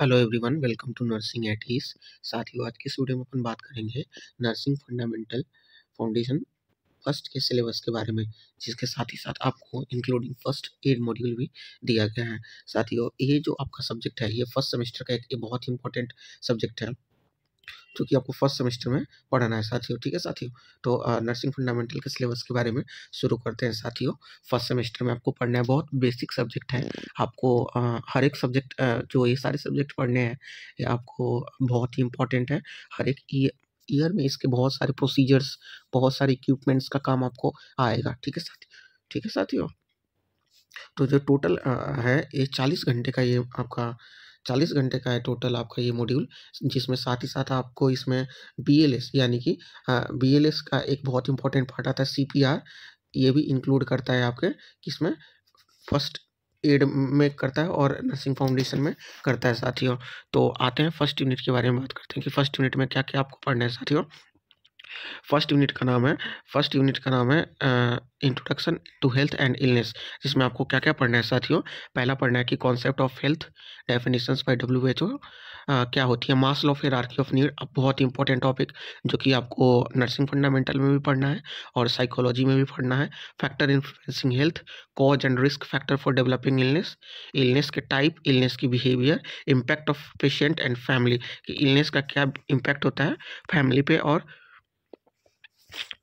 hello everyone welcome to nursing at हीस साथियों आज की स्टूडियो में अपन बात करेंगे नर्सिंग फंडामेंटल फाउंडेशन फर्स्ट के सिलेबस के बारे में जिसके साथ ही साथ आपको इंक्लूडिंग फर्स्ट एड मॉड्यूल भी दिया गया है साथियों ये जो आपका सब्जेक्ट है ये फर्स्ट सेमेस्टर का एक बहुत ही इंपॉर्टेंट सब्जेक्ट है क्योंकि आपको फर्स्ट सेमेस्टर में पढ़ाना है साथियों ठीक है साथियों तो नर्सिंग फंडामेंटल के सिलेबस के बारे में शुरू करते हैं साथियों फर्स्ट सेमेस्टर में आपको पढ़ना है बहुत बेसिक सब्जेक्ट है आपको आ, हर एक सब्जेक्ट जो ये सारे सब्जेक्ट पढ़ने हैं ये आपको बहुत ही इंपॉर्टेंट है हर एक ईयर में इसके बहुत सारे प्रोसीजर्स बहुत सारे इक्विपमेंट्स का काम आपको आएगा ठीक है साथी ठीक है साथियों तो जो टोटल है ये चालीस घंटे का ये आपका चालीस घंटे का है टोटल आपका ये मॉड्यूल जिसमें साथ ही साथ आपको इसमें बी यानी कि बी हाँ, का एक बहुत इंपॉर्टेंट पार्ट आता है सी ये भी इंक्लूड करता है आपके किसमें फर्स्ट एड में करता है और नर्सिंग फाउंडेशन में करता है साथियों तो आते हैं फर्स्ट यूनिट के बारे में बात करते हैं कि फर्स्ट यूनिट में क्या क्या आपको पढ़ना है साथियों फर्स्ट यूनिट का नाम है फर्स्ट यूनिट का नाम है introduction to health and illness जिसमें आपको क्या क्या पढ़ना है साथियों पहला पढ़ना है कि concept of health definition by W H O क्या होती है Maslow of hierarchy of need अब बहुत इंपॉर्टेंट टॉपिक जो कि आपको नर्सिंग फंडामेंटल में भी पढ़ना है और साइकोलॉजी में भी पढ़ना है factor influencing health cause and risk factor for developing illness illness के टाइप इलनेस की behaviour impact of patient and family कि इलनेस का क्या इम्पैक्ट होता है फैमिली पे और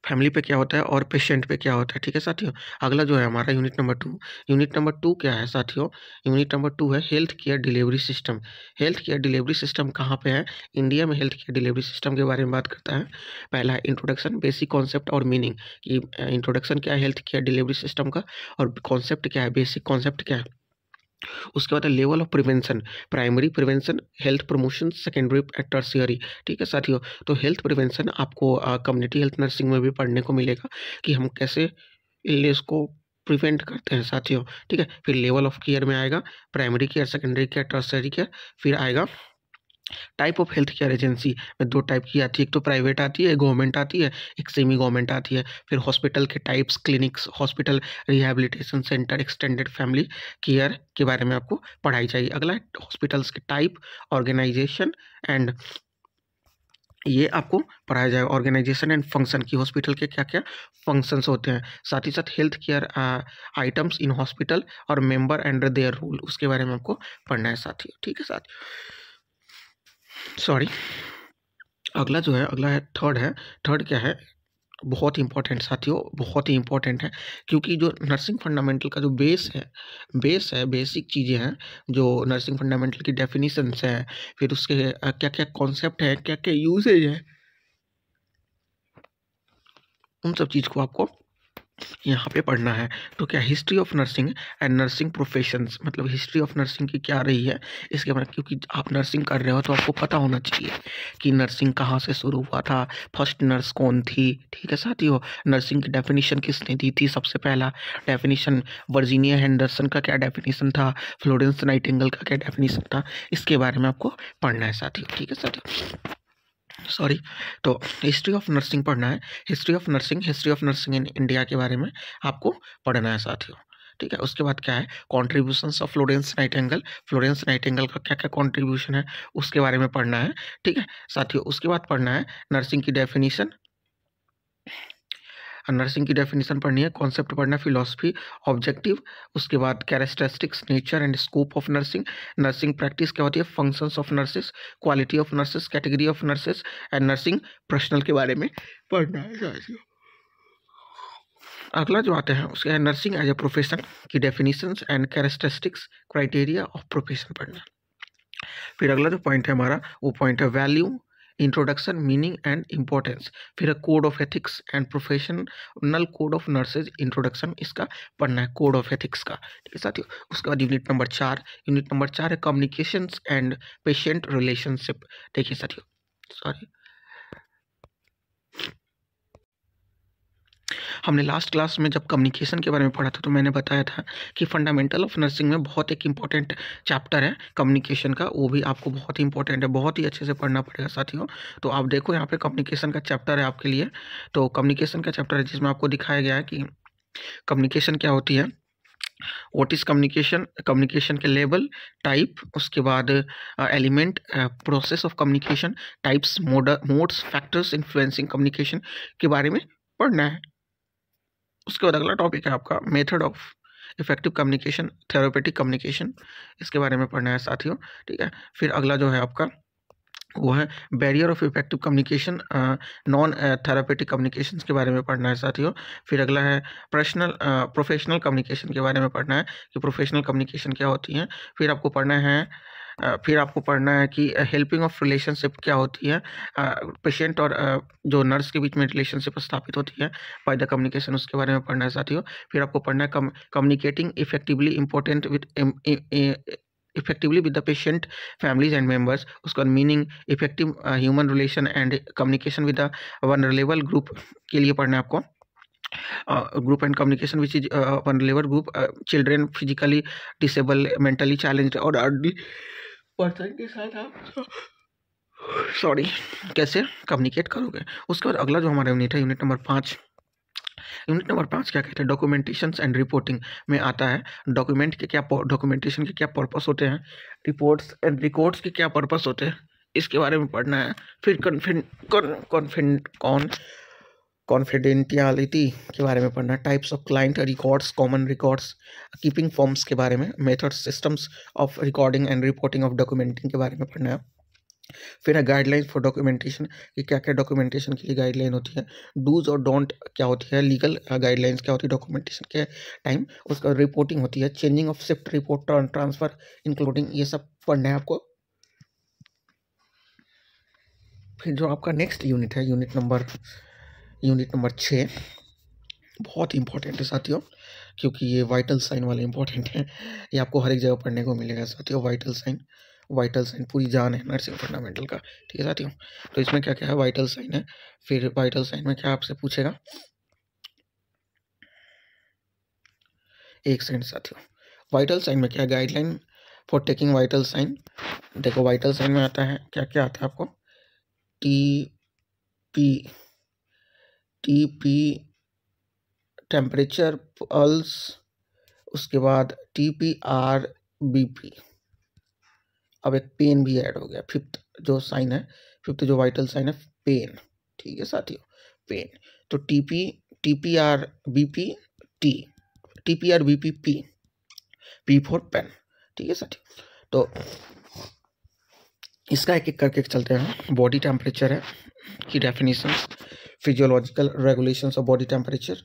फैमिली पे क्या होता है और पेशेंट पे क्या होता है ठीक है साथियों अगला जो है हमारा unit number two unit number two क्या है साथियों यूनिट नंबर टू है health care delivery system health care delivery system कहाँ पे है इंडिया में हेल्थ केयर डिलीवरी सिस्टम के बारे में बात करता है पहला है इंट्रोडक्शन बेसिक कॉन्सेप्ट और मीनिंग इंट्रोडक्शन क्या है हेल्थ केयर डिलीवरी सिस्टम का और कॉन्सेप्ट क्या है बेसिक कॉन्सेप्ट क्या है उसके बाद level of prevention primary prevention health promotion secondary and tertiary ठीक है साथियों तो हेल्थ प्रिवेंशन आपको कम्युनिटी हेल्थ नर्सिंग में भी पढ़ने को मिलेगा कि हम कैसे इलनेस को प्रिवेंट करते हैं साथियों ठीक है फिर लेवल ऑफ केयर में आएगा primary care secondary care tertiary care फिर आएगा type of health care agency में दो टाइप की आती है एक तो प्राइवेट आती है गवर्नमेंट आती है एक सेमी गवर्नमेंट आती है फिर हॉस्पिटल के types clinics hospital rehabilitation centre extended family care के बारे में आपको पढ़ाई चाहिए अगला हॉस्पिटल्स के टाइप ऑर्गेनाइजेशन एंड ये आपको पढ़ाया जाएगा ऑर्गेनाइजेशन एंड फंक्शन की हॉस्पिटल के क्या क्या फंक्शंस होते हैं साथ ही साथ health care items in hospital और मेंबर एंड देयर रूल उसके बारे में आपको पढ़ना है साथ ही ठीक है ही सॉरी अगला जो है अगला है थर्ड है थर्ड क्या है बहुत ही इंपॉर्टेंट साथियों बहुत ही इंपॉर्टेंट है क्योंकि जो नर्सिंग फंडामेंटल का जो बेस है बेस है बेसिक चीज़ें हैं जो नर्सिंग फंडामेंटल की डेफिनेशंस है फिर उसके क्या क्या कॉन्सेप्ट है क्या क्या यूजेज है उन सब चीज़ को आपको यहाँ पे पढ़ना है तो क्या history of nursing and nursing professions मतलब हिस्ट्री ऑफ नर्सिंग की क्या रही है इसके बारे में क्योंकि आप नर्सिंग कर रहे हो तो आपको पता होना चाहिए कि नर्सिंग कहाँ से शुरू हुआ था फर्स्ट नर्स कौन थी ठीक है साथियों नर्सिंग की डेफिनेशन किसने दी थी सबसे पहला डेफिनेशन वर्जीनिया हैंडरसन का क्या डेफिनेशन था फ्लोरेंस नाइटिंगल का क्या डेफिनेशन था इसके बारे में आपको पढ़ना है साथियों ठीक है साथियों सॉरी तो हिस्ट्री ऑफ नर्सिंग पढ़ना है history of nursing history of nursing in India के बारे में आपको पढ़ना है साथियों ठीक है उसके बाद क्या है contribution of Florence Nightingale Florence Nightingale का क्या क्या कॉन्ट्रीब्यूशन है उसके बारे में पढ़ना है ठीक है साथियों उसके बाद पढ़ना है नर्सिंग की डेफिनेशन नर्सिंग की डेफिनेशन पढ़नी है कॉन्सेप्ट पढ़ना है फिलोसफी ऑब्जेक्टिव उसके बाद characteristics nature and scope of nursing nursing practice क्या होती है functions of nurses quality of nurses category of nurses and nursing personal के बारे में पढ़ना है अगला जो आते हैं उसके नर्सिंग एज ए प्रोफेशन की definition and characteristics criteria of profession पढ़ना फिर अगला जो पॉइंट है हमारा वो पॉइंट है value introduction meaning and importance फिर code of ethics and professional code of nurses introduction इसका पढ़ना है कोड ऑफ एथिक्स का ठीक है साथियों उसके बाद यूनिट नंबर चार यूनिट नंबर चार है कम्युनिकेशंस एंड पेशेंट रिलेशनशिप देखिए साथियों सॉरी हमने लास्ट क्लास में जब कम्युनिकेशन के बारे में पढ़ा था तो मैंने बताया था कि फंडामेंटल ऑफ नर्सिंग में बहुत एक इंपॉर्टेंट चैप्टर है कम्युनिकेशन का वो भी आपको बहुत ही इंपॉर्टेंट है बहुत ही अच्छे से पढ़ना पड़ेगा साथियों तो आप देखो यहाँ पर कम्युनिकेशन का चैप्टर है आपके लिए तो कम्युनिकेशन का चैप्टर है जिसमें आपको दिखाया गया है कि कम्युनिकेशन क्या होती है वॉट इज़ कम्युनिकेशन कम्युनिकेशन के लेवल टाइप उसके बाद element process of communication types mode modes factors influencing communication के बारे में पढ़ना है उसके बाद अगला टॉपिक है आपका method of effective communication therapeutic communication इसके बारे में पढ़ना है साथियों ठीक है फिर अगला जो है आपका वो है barrier of effective communication non therapeutic communication के बारे में पढ़ना है साथियों फिर अगला है पर्सनल प्रोफेशनल कम्युनिकेशन के बारे में पढ़ना है कि प्रोफेशनल कम्युनिकेशन क्या होती है फिर आपको पढ़ना है फिर आपको पढ़ना है कि हेल्पिंग ऑफ रिलेशनशिप क्या होती है पेशेंट और जो नर्स के बीच में रिलेशनशिप स्थापित होती है बाय द कम्युनिकेशन उसके बारे में पढ़ना है साथियों फिर आपको पढ़ना है communicating effectively important with effectively with the patient families and members उसका meaning effective human relation and communication with the vulnerable group के लिए पढ़ना है आपको group and communication which is vulnerable group children physically disable mentally challenge और early person के साथ आप सॉरी तो कैसे कम्युनिकेट करोगे उसके बाद अगला जो हमारा यूनिट है यूनिट नंबर पाँच यूनिट नंबर पाँच क्या कहते हैं डॉक्यूमेंटेशन एंड रिपोर्टिंग में आता है डॉक्यूमेंट के क्या डॉक्यूमेंटेशन के क्या पर्पस होते हैं रिपोर्ट्स एंड रिकॉर्ड्स के क्या पर्पस होते हैं इसके बारे में पढ़ना है फिर कॉन्फिड कॉन्फिड कौन कॉन्फिडेंटियालिटी के बारे में पढ़ना types of client records common records keeping forms के बारे में method systems of recording and reporting of documenting के बारे में पढ़ना है फिर है गाइडलाइन फॉर डॉक्यूमेंटेशन कि क्या क्या डॉक्यूमेंटेशन के लिए गाइडलाइन होती है डूज और डोंट क्या होती है लीगल गाइडलाइंस क्या होती है डॉक्यूमेंटेशन के टाइम उसका रिपोर्टिंग होती है changing of shift report transfer including ये सब पढ़ना है आपको फिर जो आपका नेक्स्ट यूनिट है यूनिट नंबर यूनिट नंबर छः बहुत इंपॉर्टेंट है साथियों क्योंकि ये वाइटल साइन वाले इंपॉर्टेंट हैं ये आपको हर एक जगह पढ़ने को मिलेगा साथियों वाइटल साइन वाइटल साइन पूरी जान है नर्सिंग फंडामेंटल का ठीक है साथियों तो इसमें क्या क्या है वाइटल साइन है फिर वाइटल साइन में क्या आपसे पूछेगा एक सेकेंड साथियों वाइटल साइन में क्या guideline for taking vital sign देखो वाइटल साइन में आता है क्या क्या आता है आपको T P T P temperature pulse उसके बाद T P R B P अब एक पेन भी ऐड हो गया फिफ्थ जो साइन है फिफ्थ जो वाइटल साइन है पेन ठीक है साथियों पेन तो T P T P R B P T T P R B P P P for pain ठीक है साथियों तो इसका एक एक करके चलते हैं बॉडी टेम्परेचर है की definition physiological regulation of body temperature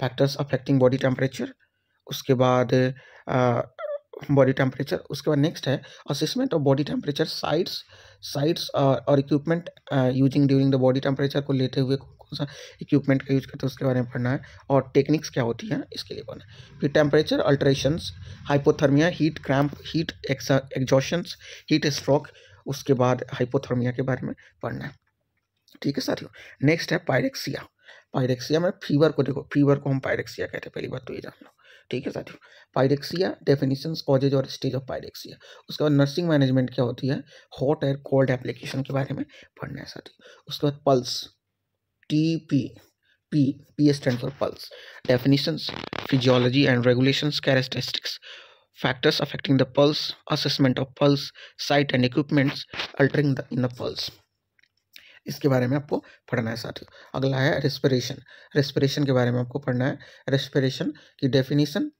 factors affecting body temperature उसके बाद बॉडी टेम्परेचर उसके बाद नेक्स्ट है assessment of body temperature sites sites और equipment using during the body temperature को लेते हुए कौन कौन सा इक्विपमेंट का यूज करते हैं उसके बारे में पढ़ना है और टेक्निक्स क्या होती हैं इसके लिए पढ़ना है फिर temperature alterations hypothermia heat cramp heat एक्सा एग्जॉशंस हीट स्ट्रोक उसके बाद हाइपोथर्मिया के बारे में पढ़ना है ठीक है साथियों नेक्स्ट है पायरेक्सिया पायरेक्सिया में फीवर को देखो फीवर को हम पायरेक्सिया कहते हैं पहली बात तो ये जान लो ठीक है साथियों पायरेक्सिया डेफिनेशन कॉजेज और स्टेज ऑफ पायरेक्सिया उसके बाद नर्सिंग मैनेजमेंट क्या होती है हॉट एंड कोल्ड एप्लीकेशन के बारे में पढ़ना है साथियों उसके बाद pulse T P P P stand for pulse definition physiology and regulation factors affecting the pulse assessment of pulse site and equipments altering the in the pulse इसके बारे में आपको पढ़ना है साथियों अगला है रेस्पिरेशन रेस्पिरेशन के बारे में आपको पढ़ना है रेस्पिरेशन की डेफिनेशन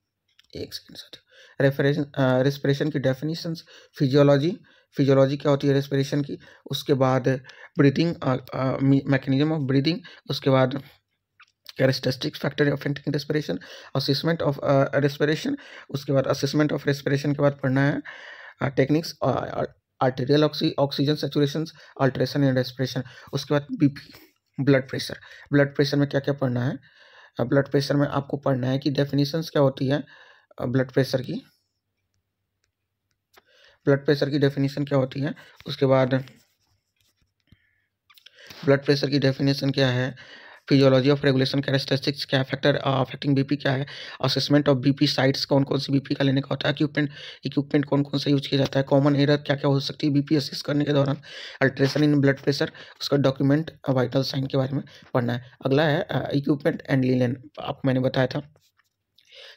एक सेकेंड साथियों रेस्परेशन रेस्पिरेशन की डेफिनेशन फिजियोलॉजी फिजियोलॉजी क्या होती है रेस्पिरेशन की उसके बाद ब्रीथिंग मैकेनिज्म ऑफ ब्रीथिंग उसके बाद कैरेस्टिस्टिक फैक्टर ऑफ एंटिंग रेस्पिरेशन असिसमेंट ऑफ रेस्पिरेशन उसके बाद असिसमेंट ऑफ रेस्पिरेशन के बाद पढ़ना है techniques arterial oxygen saturation alteration and respiration उसके बाद BP blood pressure blood pressure में क्या क्या पढ़ना है ब्लड प्रेशर में आपको पढ़ना है कि डेफिनेशन क्या होती है ब्लड प्रेशर की ब्लड प्रेशर की डेफिनेशन क्या होती है उसके बाद ब्लड प्रेशर की डेफिनेशन क्या है फिजियोलॉजी ऑफ रेगुलेशन कैरेस्टिक्स क्या फैक्टर अफेक्टिंग बीपी क्या है असेसमेंट ऑफ बीपी साइट्स कौन कौन सी बीपी का लेने का होता है इक्विपमेंट इक्विपमेंट कौन कौन सा यूज किया जाता है कॉमन एरर क्या क्या हो सकती है बीपी असिस करने के दौरान अल्ट्रेशन इन ब्लड प्रेशर उसका डॉक्यूमेंट वाइटल साइन के बारे में पढ़ना है अगला है इक्विपमेंट एंड लीलन आपको मैंने बताया था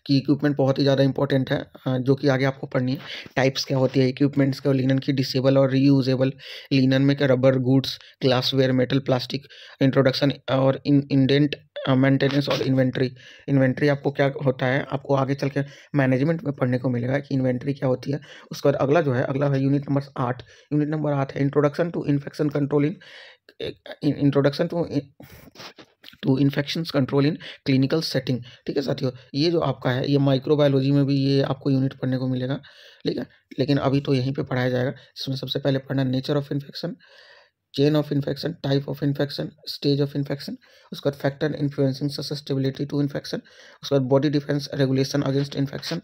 कि इक्विपमेंट बहुत ही ज़्यादा इंपॉर्टेंट है जो कि आगे आपको पढ़नी है टाइप्स क्या होती है इक्विपमेंट्स का लिनन की डिसेबल और रीयूजेबल लिनन में क्या rubber goods glassware metal plastic introduction और इन इंडेंट मेंटेनेंस और इन्वेंट्री इन्वेंट्री आपको क्या होता है आपको आगे चल के मैनेजमेंट में पढ़ने को मिलेगा कि इन्वेंट्री क्या होती है उसके बाद अगला जो है अगला है यूनिट नंबर आठ यूनिट नंबर आठ है introduction to infection controlling introduction to to infection control in clinical setting ठीक है साथियों ये जो आपका है ये माइक्रोबायोलॉजी में भी ये आपको यूनिट पढ़ने को मिलेगा ठीक है लेकिन अभी तो यहीं पे पढ़ाया जाएगा इसमें सबसे पहले पढ़ना nature of infection chain of infection type of infection stage of infection उसके बाद factor influencing susceptibility to infection उसके बाद body defence regulation against infection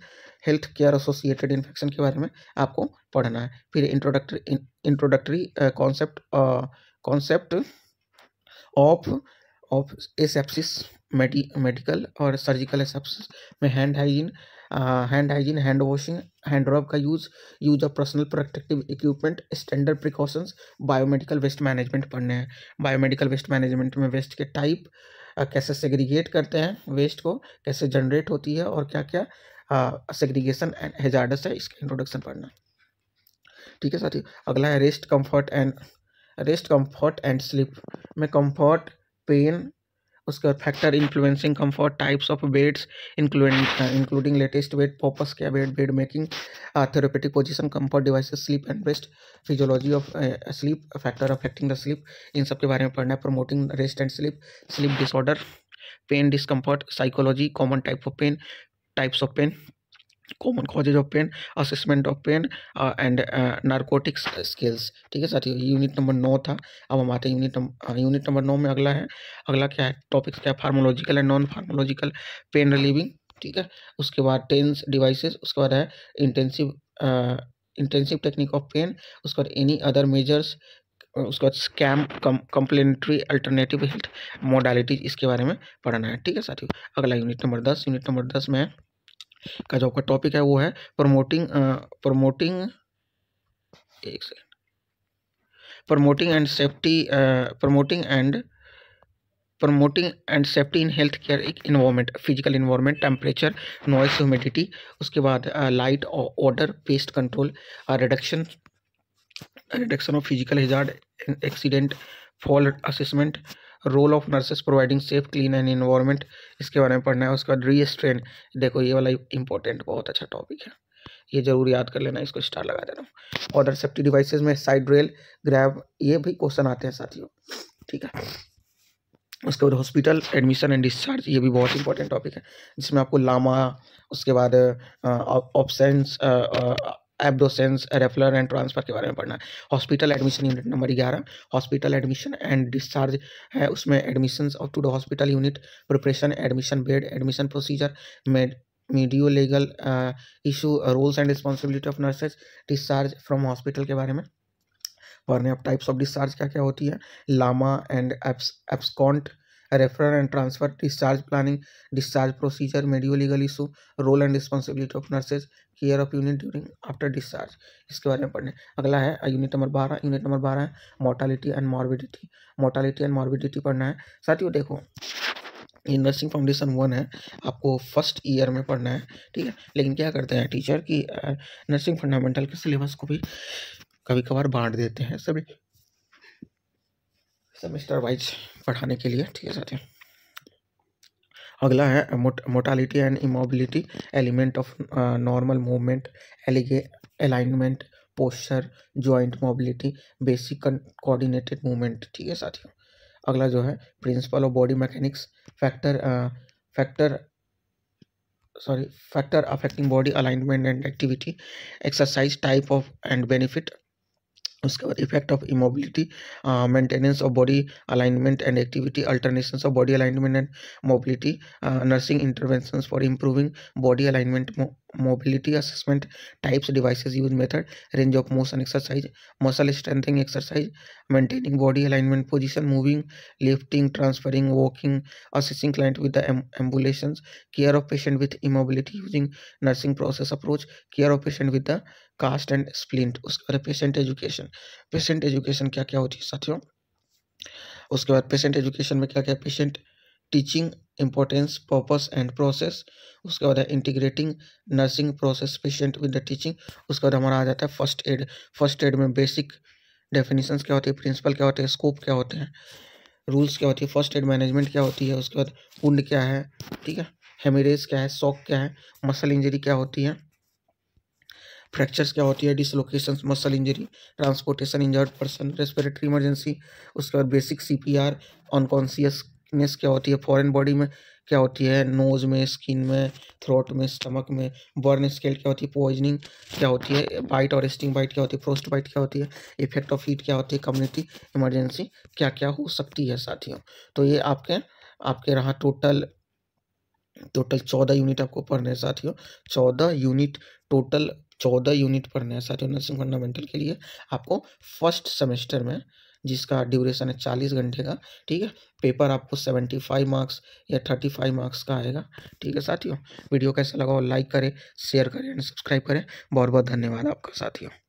health care associated infection के बारे में आपको पढ़ना है फिर introductory introductory concept concept of of asepsis मेडि मेडिकल और सर्जिकल एसेप्सिस में hand hygiene hand hygiene hand washing hand rub का use use of personal protective equipment standard precautions biomedical waste management पढ़ने हैं बायोमेडिकल वेस्ट मैनेजमेंट में waste के type कैसे segregate करते हैं वेस्ट को कैसे जनरेट होती है और क्या क्या सेग्रीगेशन एंड हेजार्डस है इसका इंट्रोडक्शन पढ़ना ठीक है साथियों अगला है rest comfort and rest comfort and sleep में कम्फर्ट पेन उसके बाद factor influencing comfort types of beds including latest bed purpose क्या bed bed making therapeutic position comfort device sleep and rest physiology of sleep factor affecting the sleep इन सब के बारे में पढ़ना है promoting rest and sleep sleep disorder pain discomfort psychology common type of pain types of pain common causes of pen assessment of pain and narcotics skills ठीक है साथियों यूनिट नंबर नौ था अब हम आते हैं यूनिट नंबर यूनिट नंबर नौ में अगला है अगला क्या है टॉपिक्स क्या है pharmacological and non pharmacological pain relieving ठीक है उसके बाद टेंस डिवाइसेस उसके बाद है intensive intensive technique of pain उसके बाद एनी अदर मेजर्स उसके बाद स्कैम कम अल्टरनेटिव हेल्थ मोडालिटीज इसके बारे में पढ़ना है ठीक है साथियों अगला यूनिट नंबर दस यूनिट नंबर दस में है का जो आपका टॉपिक है वो है प्रमोटिंग प्रमोटिंग एक second promoting and safety promoting and promoting and safety in health care एक environment physical environment temperature noise humidity उसके बाद light order pest control reduction reduction of physical hazard accident fall assessment role of nurses providing safe clean and environment इसके बारे में पढ़ना है उसके बाद री स्ट्रेन देखो ये वाला इंपॉर्टेंट बहुत अच्छा टॉपिक है ये जरूर याद कर लेना इसको स्टार लगा देना ऑर्डर सेफ्टी डिवाइसेज में साइड रेल ग्रैब ये भी क्वेश्चन आते हैं साथियों ठीक है उसके बाद हॉस्पिटल एडमिशन एंड डिस्चार्ज ये भी बहुत इंपॉर्टेंट टॉपिक है जिसमें आपको लामा उसके बाद ऑप्शन एब्डोसेंस रेफलर एंड ट्रांसफ़र के बारे में पढ़ना है हॉस्पिटल एडमिशन यूनिट नंबर ग्यारह हॉस्पिटल एडमिशन एंड डिस्चार्ज है उसमें admission of to the hospital unit preparation admission bed admission procedure medico legal issue roles and responsibility of nurses discharge from hospital के बारे में पढ़ने अब types of discharge क्या क्या होती है LAMA and abscond referral and transfer discharge planning discharge procedure medico legal issue role and responsibility of nurses care of unit during after discharge इसके बारे में पढ़ने अगला है यूनिट नंबर बारह यूनिट नंबर बारह है mortality and morbidity mortality and morbidity पढ़ना है साथियों देखो ये नर्सिंग फाउंडेशन वन है आपको फर्स्ट ईयर में पढ़ना है ठीक है लेकिन क्या करते हैं टीचर कि नर्सिंग फंडामेंटल के सिलेबस को भी कभी कभार बांट देते हैं सभी सेमेस्टर वाइज पढ़ाने के लिए ठीक है साथियों अगला है motility and immobility element of normal movement एलिगे alignment posture joint mobility basic coordinated movement ठीक है साथियों अगला जो है principle of body mechanics factor factor sorry factor affecting body alignment and activity exercise type of and benefit उसके बाद effect of immobility maintenance of body alignment and activity alternation of body alignment and mobility nursing intervention for improving body alignment mobility assessment types devices use method range of motion exercise muscle strengthening exercise maintaining body alignment position moving lifting transferring walking assisting client with the ambulations care of patient with immobility using nursing process approach care of patient with the cast and splint उसके बाद patient education patient education क्या क्या होती है साथियों उसके बाद patient education में क्या क्या patient teaching importance purpose and process उसके बाद है integrating nursing process patient with the teaching उसके बाद हमारा आ जाता है फर्स्ट एड फर्स्ट एड में बेसिक डेफिनेशंस क्या होती है प्रिंसिपल क्या होते हैं स्कोप क्या होते हैं रूल्स क्या होती है फर्स्ट एड मैनेजमेंट क्या होती है उसके बाद कुंड क्या है ठीक है हेमरेज क्या है शॉक क्या है मसल इंजरी क्या होती है फ्रैक्चर्स क्या होती है dislocation muscle injury transportation injured person respiratory emergency उसके बाद basic C P R unconsciousness क्या होती है फॉरेन बॉडी में क्या होती है नोज़ में स्किन में थ्रोट में स्टमक में बर्न स्केल क्या होती है पॉइजनिंग क्या होती है बाइट और स्टिंग बाइट क्या होती है फ्रोस्ट बाइट क्या होती है इफेक्ट ऑफ हीट क्या होती है कम्युनिटी इमरजेंसी क्या क्या हो सकती है साथियों तो ये आपके आपके रहा टोटल टोटल चौदह यूनिट आपको पढ़ने हैं साथियों चौदह यूनिट टोटल चौदह यूनिट पढ़ने हैं साथियों नर्सिंग फंडामेंटल के लिए आपको फर्स्ट सेमेस्टर में जिसका ड्यूरेशन है चालीस घंटे का ठीक है पेपर आपको सेवेंटी फाइव मार्क्स या थर्टी फाइव मार्क्स का आएगा ठीक है साथियों वीडियो कैसा लगा हो लाइक करें शेयर करें एंड सब्सक्राइब करें बहुत बहुत धन्यवाद आपका साथियों